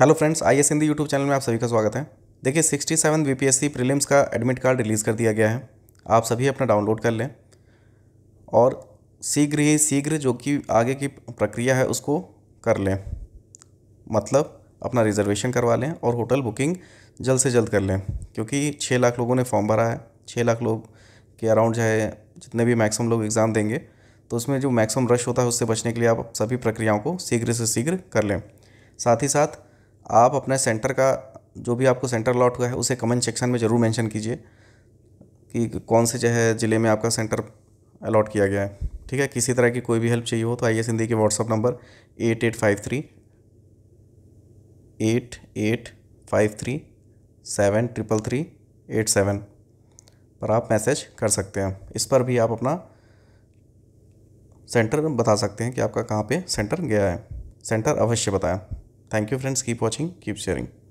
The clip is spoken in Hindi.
Hello friends I S Hindi YouTube channel में आप सभी का स्वागत है देखिए sixty seven B P S C prelims का एडमिट कार्ड रिलीज़ कर दिया गया है आप सभी अपना डाउनलोड कर लें और शीघ्र ही शीघ्र जो कि आगे की प्रक्रिया है उसको कर लें मतलब अपना रिजर्वेशन करवा लें और होटल बुकिंग जल्द से जल्द कर लें क्योंकि छः लाख लोगों ने फॉर्म भरा है छः लाख लोग के अराउंड जो है जितने भी मैक्सिमम लोग एग्ज़ाम देंगे तो उसमें जो मैक्सिमम रश होता है उससे बचने के लिए आप सभी प्रक्रियाओं को शीघ्र से शीघ्र कर लें साथ ही साथ आप अपने सेंटर का जो भी आपको सेंटर अलॉट हुआ है उसे कमेंट सेक्शन में ज़रूर मेंशन कीजिए कि कौन से जो है ज़िले में आपका सेंटर अलॉट किया गया है ठीक है किसी तरह की कोई भी हेल्प चाहिए हो तो आइए सिंधी के WhatsApp number eight eight five three eight eight five three seven triple three eight seven पर आप मैसेज कर सकते हैं इस पर भी आप अपना सेंटर बता सकते हैं कि आपका कहाँ पे सेंटर गया है सेंटर अवश्य बताएं Thank you friends. Keep watching. Keep sharing.